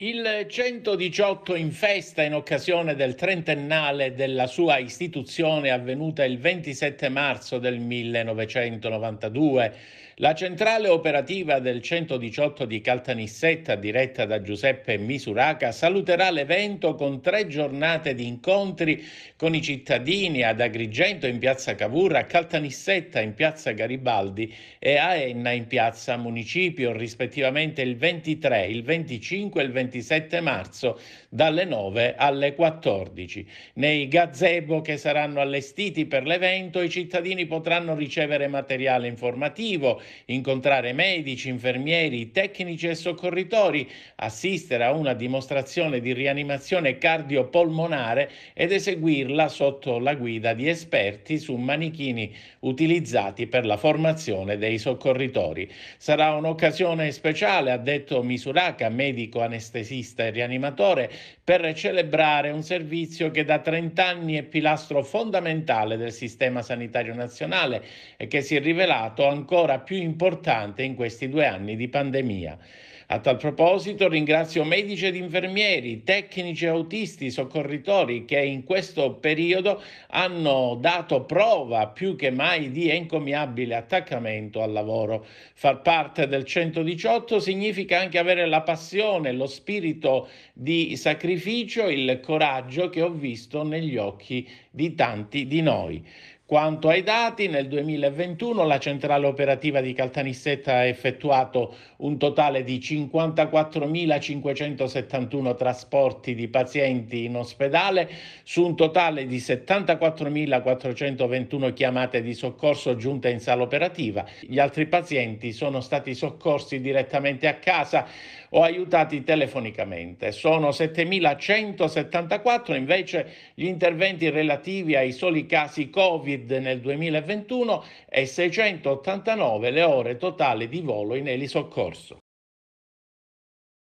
Il 118 in festa in occasione del trentennale della sua istituzione avvenuta il 27 marzo del 1992. La centrale operativa del 118 di Caltanissetta, diretta da Giuseppe Misuraca, saluterà l'evento con tre giornate di incontri con i cittadini ad Agrigento in piazza Cavour, a Caltanissetta in piazza Garibaldi e a Enna in piazza Municipio, rispettivamente il 23, il 25 e il 26 27 marzo dalle 9 alle 14. Nei gazebo che saranno allestiti per l'evento i cittadini potranno ricevere materiale informativo, incontrare medici, infermieri, tecnici e soccorritori, assistere a una dimostrazione di rianimazione cardiopolmonare ed eseguirla sotto la guida di esperti su manichini utilizzati per la formazione dei soccorritori. Sarà un'occasione speciale, ha detto Misuraka, medico anestesico anestesista e rianimatore, per celebrare un servizio che da 30 anni è pilastro fondamentale del sistema sanitario nazionale e che si è rivelato ancora più importante in questi due anni di pandemia. A tal proposito ringrazio medici ed infermieri, tecnici autisti, soccorritori che in questo periodo hanno dato prova più che mai di encomiabile attaccamento al lavoro. Far parte del 118 significa anche avere la passione, lo spirito di sacrificio, il coraggio che ho visto negli occhi di tanti di noi. Quanto ai dati, nel 2021 la centrale operativa di Caltanissetta ha effettuato un totale di 54.571 trasporti di pazienti in ospedale su un totale di 74.421 chiamate di soccorso giunte in sala operativa. Gli altri pazienti sono stati soccorsi direttamente a casa o aiutati telefonicamente. Sono 7.174 invece gli interventi relativi ai soli casi Covid United nel 2021 e 689 le ore totali di volo in elisoccorso.